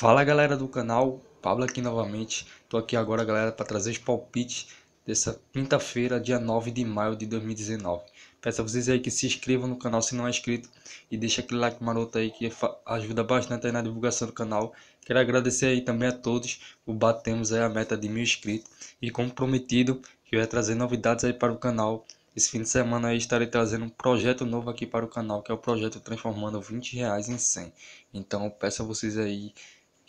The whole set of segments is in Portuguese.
Fala galera do canal, Pablo aqui novamente. Tô aqui agora, galera, para trazer os palpites dessa quinta-feira, dia 9 de maio de 2019. Peço a vocês aí que se inscrevam no canal se não é inscrito e deixa aquele like maroto aí que ajuda bastante aí na divulgação do canal. Quero agradecer aí também a todos o batemos aí a meta de mil inscritos e como prometido que eu ia trazer novidades aí para o canal. Esse fim de semana aí estarei trazendo um projeto novo aqui para o canal, que é o projeto Transformando 20 reais em 100. Então peço a vocês aí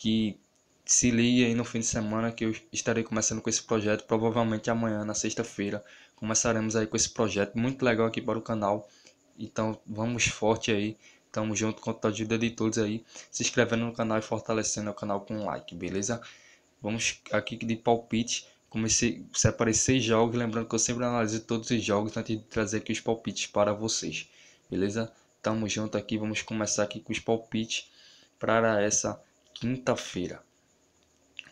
que se ligue aí no fim de semana que eu estarei começando com esse projeto, provavelmente amanhã, na sexta-feira, começaremos aí com esse projeto muito legal aqui para o canal. Então vamos forte aí, tamo junto com a ajuda de todos aí, se inscrevendo no canal e fortalecendo o canal com um like, beleza? Vamos aqui de palpite, comecei, separei seis jogos, lembrando que eu sempre analiso todos os jogos antes de trazer aqui os palpites para vocês, beleza? Tamo junto aqui, vamos começar aqui com os palpites para essa quinta-feira.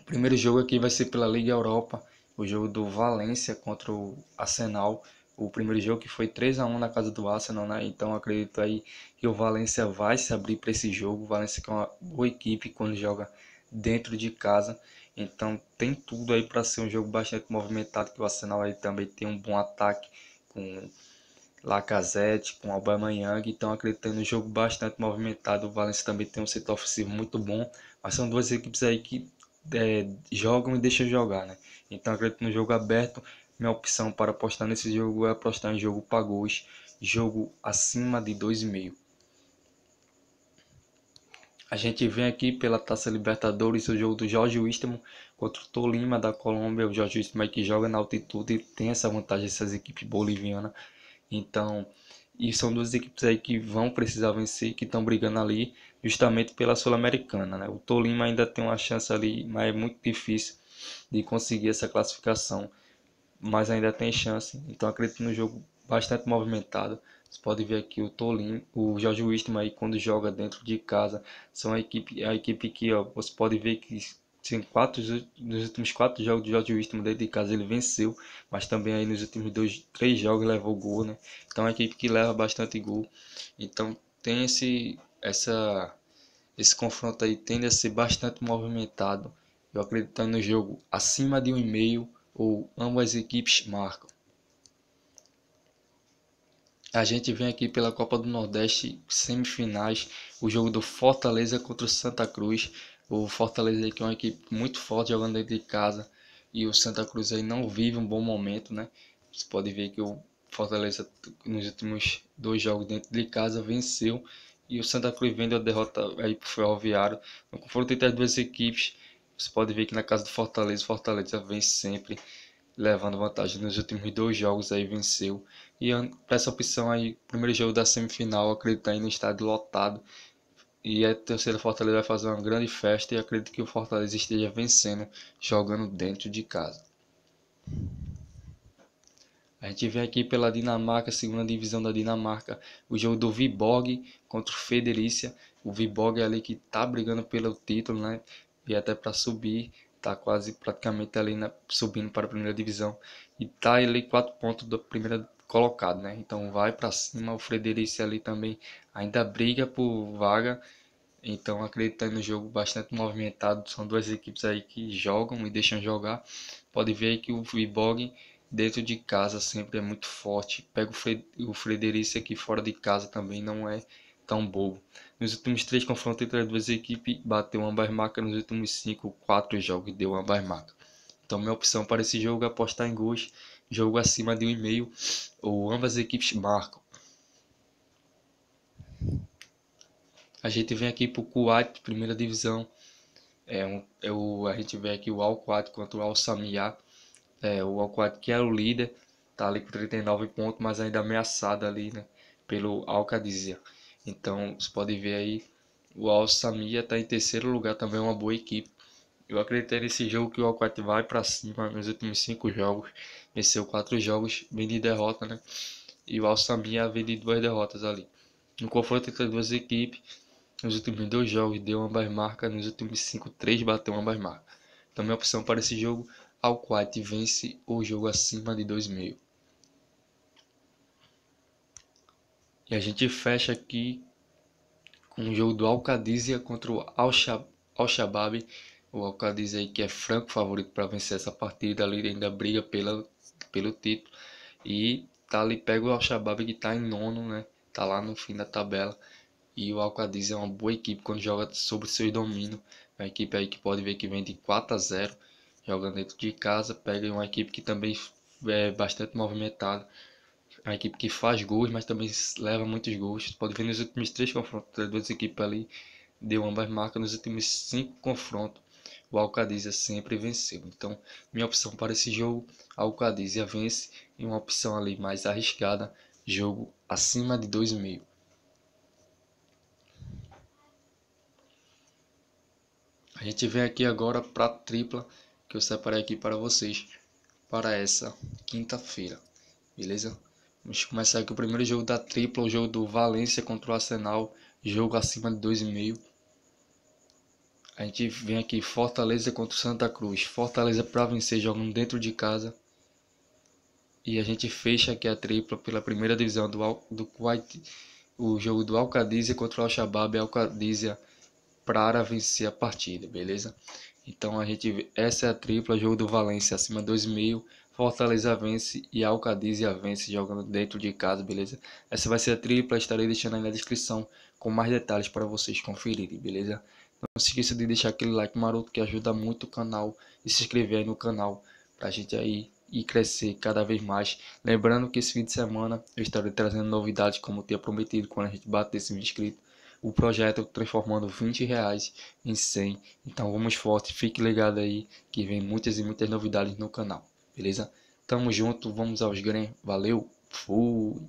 O primeiro jogo aqui vai ser pela Liga Europa, o jogo do Valência contra o Arsenal. O primeiro jogo que foi 3 a 1 na casa do Arsenal, né? Então acredito aí que o Valência vai se abrir para esse jogo. O Valência que é uma boa equipe quando joga dentro de casa. Então tem tudo aí para ser um jogo bastante movimentado, que o Arsenal aí também tem um bom ataque com Lacazette, com tipo, Aubameyang, então acreditando no jogo bastante movimentado. O Valencia também tem um setor ofensivo muito bom, mas são duas equipes aí que é, jogam e deixam jogar, né? Então acredito no jogo aberto. Minha opção para apostar nesse jogo é apostar em jogo pagos, jogo acima de 2,5. A gente vem aqui pela Taça Libertadores, o jogo do Jorge Wisterman contra o Tolima da Colômbia. O Jorge Wisterman que joga na altitude e tem essa vantagem essas equipes bolivianas então, e são duas equipes aí que vão precisar vencer, que estão brigando ali justamente pela Sul-Americana, né? O Tolima ainda tem uma chance ali, mas é muito difícil de conseguir essa classificação, mas ainda tem chance. Então, acredito no jogo bastante movimentado. Você pode ver aqui o Tolim, o Jorge Wistman aí quando joga dentro de casa, são a equipe, a equipe que ó, você pode ver que sim quatro, nos últimos quatro jogos do Jorge Wistman dentro de casa ele venceu, mas também aí nos últimos dois, três jogos levou gol, né? Então é uma equipe que leva bastante gol. Então tem esse, essa, esse confronto aí tende a ser bastante movimentado. Eu acredito tá no jogo acima de um e meio ou ambas as equipes marcam. A gente vem aqui pela Copa do Nordeste, semifinais, o jogo do Fortaleza contra o Santa Cruz. O Fortaleza que é uma equipe muito forte jogando dentro de casa e o Santa Cruz aí não vive um bom momento, né? Você pode ver que o Fortaleza nos últimos dois jogos dentro de casa venceu e o Santa Cruz vendo a derrota aí pro Ferroviário. No confronto entre as duas equipes, você pode ver que na casa do Fortaleza, o Fortaleza vem sempre levando vantagem nos últimos dois jogos aí venceu e essa opção aí primeiro jogo da semifinal acreditar em um estádio lotado e a terceira Fortaleza vai fazer uma grande festa e acredito que o Fortaleza esteja vencendo jogando dentro de casa. A gente vem aqui pela Dinamarca, segunda divisão da Dinamarca, o jogo do Viborg contra o Federícia. O Viborg é ali que tá brigando pelo título, né? E até para subir, tá quase praticamente ali na, subindo para a primeira divisão. E tá ali quatro pontos da primeira colocado, né? Então vai para cima, o Frederic ali também ainda briga por vaga. Então acreditando no jogo bastante movimentado, são duas equipes aí que jogam e deixam jogar. Pode ver que o Vibog dentro de casa sempre é muito forte. Pega o, Fred aqui fora de casa também não é tão bobo. Nos últimos três confrontos entre as duas equipes, bateu ambas marcas. Nos últimos cinco, quatro jogos deu ambas marcas. Então minha opção para esse jogo é apostar em gols jogo acima de 1,5 ou ambas as equipes marcam. A gente vem aqui para o Kuwait, primeira divisão. É, um, é o, a gente vê aqui o Al Kuwait contra o Al Samia. É, o Al Kuwait que era o líder, tá ali com 39 pontos, mas ainda ameaçado ali, né, pelo Al Qadizia. Então, você pode ver aí, o Al Samia está em terceiro lugar, também é uma boa equipe. Eu acreditei nesse jogo que o Alcorte vai para cima nos últimos cinco jogos. Venceu quatro jogos, vem de derrota, né? E o Alçambinha vem de duas derrotas ali. No confronto entre as duas equipes, nos últimos dois jogos deu ambas marcas, nos últimos cinco, três bateu ambas marcas. Então minha opção para esse jogo, Alcorte vence o jogo acima de 2,5. E a gente fecha aqui com o jogo do Alcadizia contra o Al-Shabaab. al shabaab o Alcadiz aí que é franco favorito para vencer essa partida ali, ainda briga pela, pelo título. E tá ali, pega o Al-Shabaab que tá em nono, né? Tá lá no fim da tabela. E o Alcadiz é uma boa equipe quando joga sobre seu domínio. Uma equipe aí que pode ver que vem de 4 a 0 jogando dentro de casa. Pega uma equipe que também é bastante movimentada. Uma equipe que faz gols, mas também leva muitos gols. Pode ver nos últimos três confrontos duas equipes ali. Deu ambas marcas nos últimos cinco confrontos o Alcadiz é sempre venceu. Então, minha opção para esse jogo, Alcadiz é vence, e uma opção ali mais arriscada, jogo acima de 2.000. A gente vem aqui agora para a tripla que eu separei aqui para vocês para essa quinta-feira, beleza? Vamos começar aqui o primeiro jogo da tripla, o jogo do Valência contra o Arsenal, jogo acima de 2.000. A gente vem aqui Fortaleza contra Santa Cruz. Fortaleza para vencer jogando dentro de casa. E a gente fecha aqui a tripla pela primeira divisão do, Al do Kuwait. O jogo do Alcadizia contra o Al-Shabaab. Alcadizia para vencer a partida, beleza? Então a gente essa é a tripla jogo do Valência acima 2,5, Fortaleza vence e Alcadizia vence jogando dentro de casa, beleza? Essa vai ser a tripla, estarei deixando aí na descrição com mais detalhes para vocês conferirem, beleza? Não se esqueça de deixar aquele like maroto que ajuda muito o canal e se inscrever aí no canal para a gente aí e crescer cada vez mais. Lembrando que esse fim de semana eu estarei trazendo novidades como eu tinha prometido quando a gente bater esse mil inscrito. O projeto transformando 20 reais em 100. Então vamos forte, fique ligado aí que vem muitas e muitas novidades no canal, beleza? Tamo junto, vamos aos grem, valeu, fui!